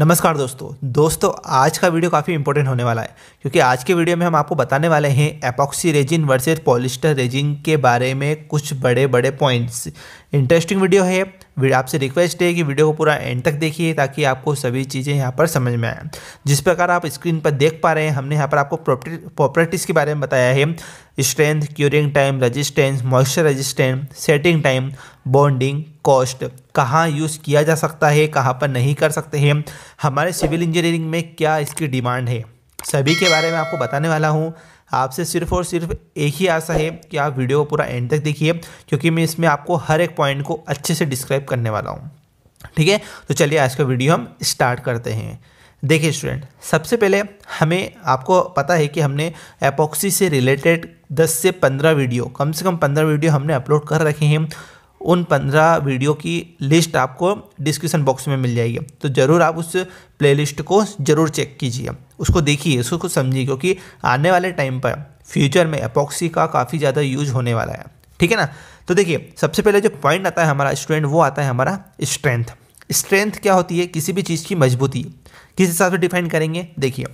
नमस्कार दोस्तों दोस्तों आज का वीडियो काफ़ी इंपॉर्टेंट होने वाला है क्योंकि आज के वीडियो में हम आपको बताने वाले हैं epoxy resin versus polyester resin के बारे में कुछ बड़े बड़े पॉइंट्स इंटरेस्टिंग वीडियो है आपसे रिक्वेस्ट है कि वीडियो को पूरा एंड तक देखिए ताकि आपको सभी चीज़ें यहाँ पर समझ में आए जिस प्रकार आप स्क्रीन पर देख पा रहे हैं हमने यहाँ पर आपको प्रॉपर्टीज़ के बारे में बताया है strength curing time resistance moisture resistant setting time bonding cost कहाँ यूज़ किया जा सकता है कहाँ पर नहीं कर सकते हैं हमारे सिविल इंजीनियरिंग में क्या इसकी डिमांड है सभी के बारे में आपको बताने वाला हूँ आपसे सिर्फ और सिर्फ एक ही आशा है कि आप वीडियो को पूरा एंड तक देखिए क्योंकि मैं इसमें आपको हर एक पॉइंट को अच्छे से डिस्क्राइब करने वाला हूँ ठीक है तो चलिए आज का वीडियो हम स्टार्ट करते हैं देखिए स्टूडेंट सबसे पहले हमें आपको पता है कि हमने एपॉक्सी से रिलेटेड 10 से 15 वीडियो कम से कम 15 वीडियो हमने अपलोड कर रखे हैं उन पंद्रह वीडियो की लिस्ट आपको डिस्क्रिप्शन बॉक्स में मिल जाएगी तो ज़रूर आप उस प्लेलिस्ट को ज़रूर चेक कीजिए उसको देखिए उसको समझिए क्योंकि आने वाले टाइम पर फ्यूचर में अपॉक्सी का काफ़ी ज़्यादा यूज होने वाला है ठीक है ना तो देखिए सबसे पहले जो पॉइंट आता है हमारा स्टूडेंट वो आता है हमारा स्ट्रेंथ स्ट्रेंथ क्या होती है किसी भी चीज़ की मजबूती किस हिसाब से डिफाइन करेंगे देखिए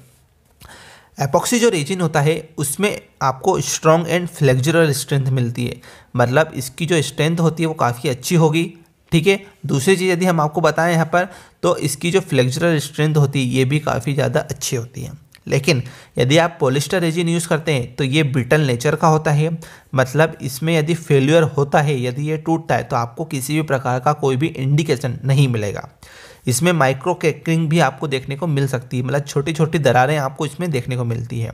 एपॉक्सी जो रेजिन होता है उसमें आपको स्ट्रॉन्ग एंड फ्लेक्जरल स्ट्रेंथ मिलती है मतलब इसकी जो स्ट्रेंथ होती है वो काफ़ी अच्छी होगी ठीक है दूसरी चीज़ यदि हम आपको बताएं यहाँ पर तो इसकी जो फ्लेक्जरल स्ट्रेंथ होती है ये भी काफ़ी ज़्यादा अच्छी होती है लेकिन यदि आप पोलिस्टर रेजिन यूज़ करते हैं तो ये ब्रिटल नेचर का होता है मतलब इसमें यदि फेल्यूर होता है यदि ये टूटता है तो आपको किसी भी प्रकार का कोई भी इंडिकेशन नहीं मिलेगा इसमें माइक्रो क्रैकिंग भी आपको देखने को मिल सकती है मतलब छोटी छोटी दरारें आपको इसमें देखने को मिलती है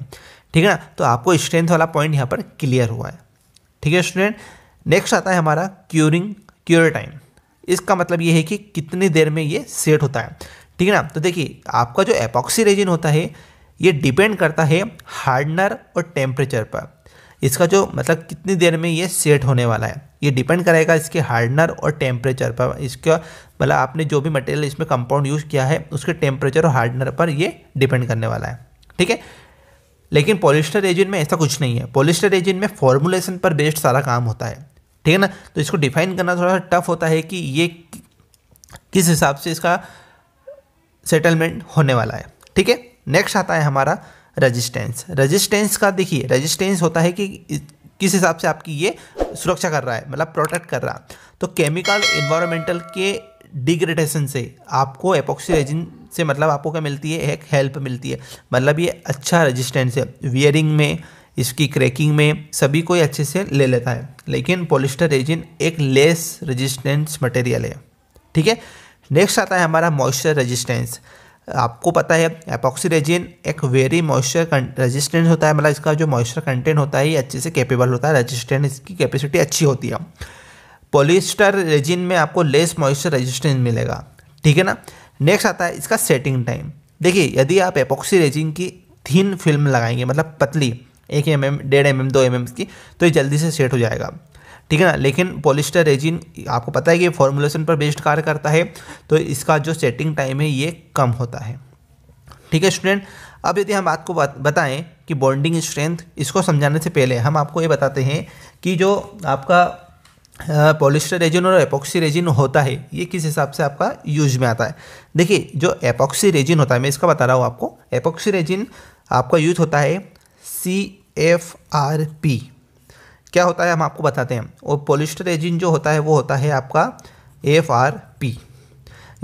ठीक है ना तो आपको स्ट्रेंथ वाला पॉइंट यहाँ पर क्लियर हुआ है ठीक है स्टूडेंट नेक्स्ट आता है हमारा क्यूरिंग क्योर टाइम इसका मतलब ये है कि कितनी देर में ये सेट होता है ठीक है ना तो देखिए आपका जो एपॉक्सी रेजिन होता है ये डिपेंड करता है हार्डनर और टेम्परेचर पर इसका जो मतलब कितनी देर में ये सेट होने वाला है ये डिपेंड करेगा इसके हार्डनर और टेम्परेचर पर इसका मतलब आपने जो भी मटेरियल इसमें कंपाउंड यूज़ किया है उसके टेम्परेचर और हार्डनर पर ये डिपेंड करने वाला है ठीक है लेकिन पॉलिस्टर रेजिन में ऐसा कुछ नहीं है पॉलिस्टर रेजिन में फॉर्मुलेशन पर बेस्ड सारा काम होता है ठीक है ना तो इसको डिफाइन करना थोड़ा सा टफ होता है कि ये किस हिसाब से इसका सेटलमेंट होने वाला है ठीक है नेक्स्ट आता है हमारा रजिस्टेंस रजिस्टेंस का देखिए रजिस्टेंस होता है कि किस हिसाब से आपकी ये सुरक्षा कर रहा है मतलब प्रोटेक्ट कर रहा तो केमिकल इन्वायरमेंटल के डिग्रेडेशन से आपको एपोक्सी रेजिन से मतलब आपको क्या मिलती है एक हेल्प मिलती है मतलब ये अच्छा रजिस्टेंस है वियरिंग में इसकी क्रैकिंग में सभी कोई अच्छे से ले लेता है लेकिन पोलिस्टर रेजिन एक लेस रेजिस्टेंस मटेरियल है ठीक है नेक्स्ट आता है हमारा मॉइस्चर रेजिस्टेंस आपको पता है एपॉक्सी रेजिन एक वेरी मॉइस्चर रेजिस्टेंस होता है मतलब इसका जो मॉइस्चर कंटेंट होता है ये अच्छे से कैपेबल होता है रेजिस्टेंस इसकी कैपेसिटी अच्छी होती है पोलिस्टर रेजिन में आपको लेस मॉइस्चर रेजिस्टेंस मिलेगा ठीक है ना नेक्स्ट आता है इसका सेटिंग टाइम देखिए यदि आप एपॉक्सी रेजिन की थीन फिल्म लगाएंगे मतलब पतली एक एम एम डेढ़ एम एम दो एम एम की तो ये जल्दी से सेट हो जाएगा ठीक है ना लेकिन पॉलिस्टर रेजिन आपको पता है कि फॉर्मुलेशन पर बेस्ड कार्य करता है तो इसका जो सेटिंग टाइम है ये कम होता है ठीक है स्टूडेंट अब यदि हम आपको बताएं कि बॉन्डिंग स्ट्रेंथ इसको समझाने से पहले हम आपको ये बताते हैं कि जो आपका पॉलिस्टर रेजिन और एपॉक्सी रेजिन होता है ये किस हिसाब से आपका यूज में आता है देखिए जो एपॉक्सी रेजिन होता है मैं इसका बता रहा हूँ आपको एपॉक्सी रेजिन आपका यूज होता है सी एफ आर पी क्या होता है हम आपको बताते हैं और पोलिस्टर एजिन जो होता है वो होता है आपका एफ आर पी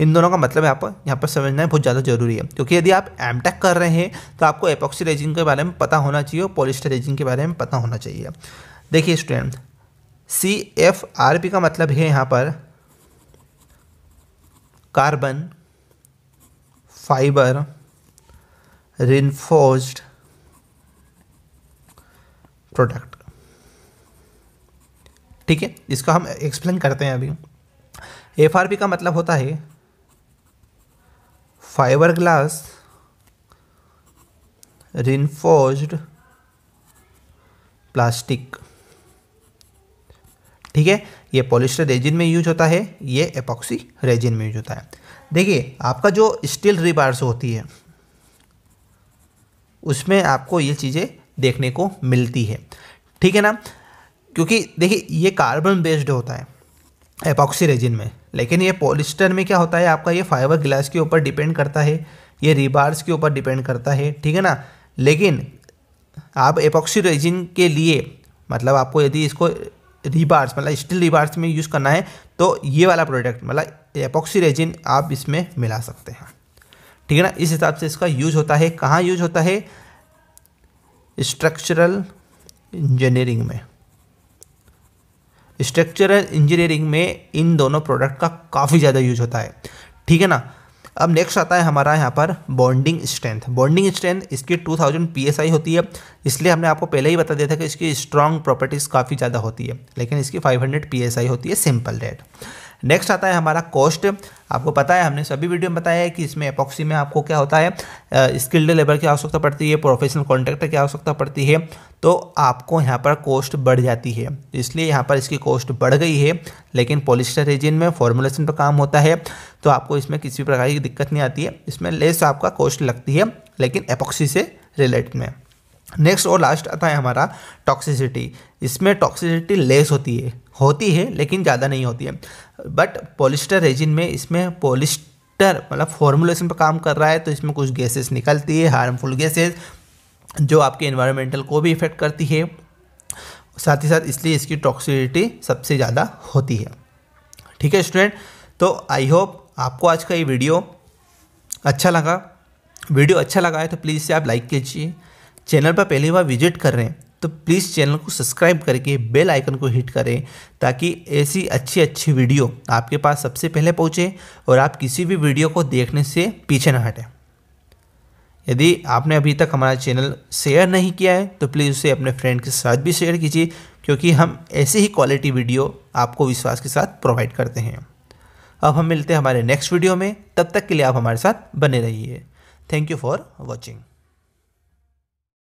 इन दोनों का मतलब आप यहाँ पर समझना बहुत ज़्यादा जरूरी है क्योंकि यदि आप एम e कर रहे हैं तो आपको एपोक्सी रेजिन के बारे में पता होना चाहिए और पोलिस्टर रेजिन के बारे में पता होना चाहिए देखिए student C F R P का मतलब है यहाँ पर कार्बन फाइबर रिनफोर्स्ड प्रोडक्ट ठीक है इसको हम एक्सप्लेन करते हैं अभी एफ आर पी का मतलब होता है फाइबर ग्लास रिनफोर्ज प्लास्टिक ठीक है ये पॉलिस्टर रेजिन में यूज होता है ये एपॉक्सी रेजिन में यूज होता है देखिए आपका जो स्टील रिबार्स होती है उसमें आपको ये चीज़ें देखने को मिलती है ठीक है ना क्योंकि देखिए ये कार्बन बेस्ड होता है एपॉक्सी रेजिन में लेकिन ये पॉलिस्टर में क्या होता है आपका ये फाइबर ग्लास के ऊपर डिपेंड करता है ये रिबार्स के ऊपर डिपेंड करता है ठीक है ना लेकिन आप एपॉक्सी रेजिन के लिए मतलब आपको यदि इसको रिबार्स मतलब स्टील रिबार्स में यूज़ करना है तो ये वाला प्रोडक्ट मतलब एपॉक्सी रेजिन आप इसमें मिला सकते हैं ठीक है ना इस हिसाब से इसका यूज होता है कहाँ यूज होता है स्ट्रक्चरल इंजीनियरिंग में स्ट्रक्चरल इंजीनियरिंग में इन दोनों प्रोडक्ट का काफ़ी ज़्यादा यूज होता है ठीक है ना अब नेक्स्ट आता है हमारा यहाँ पर बॉन्डिंग स्ट्रेंथ बॉन्डिंग स्ट्रेंथ इसकी 2000 थाउजेंड होती है इसलिए हमने आपको पहले ही बता दिया था कि इसकी स्ट्रॉन्ग प्रॉपर्टीज़ काफ़ी ज़्यादा होती है लेकिन इसकी 500 हंड्रेड होती है सिंपल रेट नेक्स्ट आता है हमारा कॉस्ट आपको पता है हमने सभी वीडियो में बताया है कि इसमें एपॉक्सी में आपको क्या होता है स्किल्ड लेबर की आवश्यकता पड़ती है प्रोफेशनल कॉन्ट्रैक्टर की आवश्यकता पड़ती है तो आपको यहाँ पर कॉस्ट बढ़ जाती है इसलिए यहाँ पर इसकी कॉस्ट बढ़ गई है लेकिन पॉलिस्टर रेजिन में फॉर्मुलेशन पर काम होता है तो आपको इसमें किसी भी प्रकार की दिक्कत नहीं आती है इसमें लेस आपका कॉस्ट लगती है लेकिन एपॉक्सी से रिलेटेड में नेक्स्ट और लास्ट आता है हमारा टॉक्सिसिटी इसमें टॉक्सिसिटी लेस होती है होती है लेकिन ज़्यादा नहीं होती है बट पॉलिस्टर रेजिन में इसमें पॉलिस्टर मतलब फॉर्मुलेशन पर काम कर रहा है तो इसमें कुछ गैसेस निकलती है हार्मफुल गैसेस जो आपके इन्वायरमेंटल को भी इफ़ेक्ट करती है साथ ही साथ इसलिए इसकी टॉक्सिसिटी सबसे ज़्यादा होती है ठीक है स्टूडेंट तो आई होप आपको आज का ये वीडियो अच्छा लगा वीडियो अच्छा लगा है तो प्लीज़ इसे आप लाइक कीजिए चैनल पर पहली बार विजिट कर रहे हैं तो प्लीज़ चैनल को सब्सक्राइब करके बेल आइकन को हिट करें ताकि ऐसी अच्छी अच्छी वीडियो आपके पास सबसे पहले पहुँचे और आप किसी भी वीडियो को देखने से पीछे ना हटें यदि आपने अभी तक हमारा चैनल शेयर नहीं किया है तो प्लीज़ उसे अपने फ्रेंड के साथ भी शेयर कीजिए क्योंकि हम ऐसी ही क्वालिटी वीडियो आपको विश्वास के साथ प्रोवाइड करते हैं अब हम मिलते हैं हमारे नेक्स्ट वीडियो में तब तक के लिए आप हमारे साथ बने रहिए थैंक यू फॉर वॉचिंग